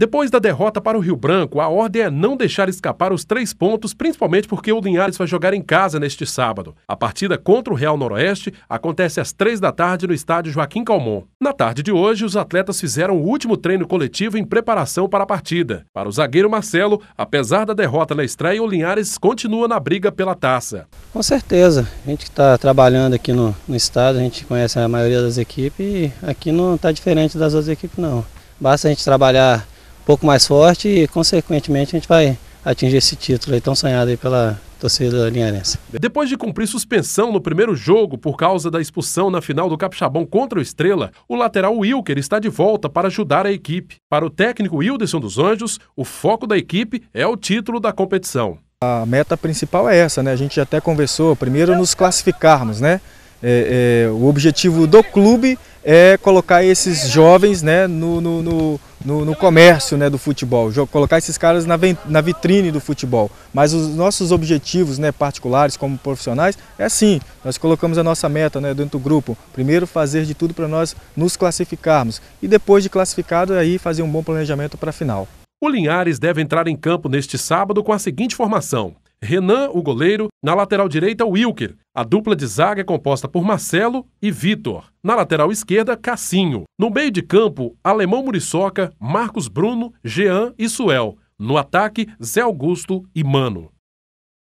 Depois da derrota para o Rio Branco, a ordem é não deixar escapar os três pontos, principalmente porque o Linhares vai jogar em casa neste sábado. A partida contra o Real Noroeste acontece às três da tarde no estádio Joaquim Calmon. Na tarde de hoje, os atletas fizeram o último treino coletivo em preparação para a partida. Para o zagueiro Marcelo, apesar da derrota na estreia, o Linhares continua na briga pela taça. Com certeza. A gente está trabalhando aqui no, no estado, a gente conhece a maioria das equipes e aqui não está diferente das outras equipes, não. Basta a gente trabalhar um pouco mais forte e, consequentemente, a gente vai atingir esse título aí tão sonhado aí pela torcida linharense. Depois de cumprir suspensão no primeiro jogo por causa da expulsão na final do Capixabão contra o Estrela, o lateral Wilker está de volta para ajudar a equipe. Para o técnico Wilderson dos Anjos, o foco da equipe é o título da competição. A meta principal é essa, né? A gente até conversou, primeiro nos classificarmos, né? É, é, o objetivo do clube é colocar esses jovens né, no, no, no no, no comércio né, do futebol, colocar esses caras na, na vitrine do futebol. Mas os nossos objetivos né, particulares como profissionais é assim, nós colocamos a nossa meta né, dentro do grupo, primeiro fazer de tudo para nós nos classificarmos e depois de classificado aí fazer um bom planejamento para a final. O Linhares deve entrar em campo neste sábado com a seguinte formação. Renan, o goleiro, na lateral direita, Wilker. A dupla de zaga é composta por Marcelo e Vitor. Na lateral esquerda, Cassinho. No meio de campo, Alemão Muriçoca, Marcos Bruno, Jean e Suel. No ataque, Zé Augusto e Mano.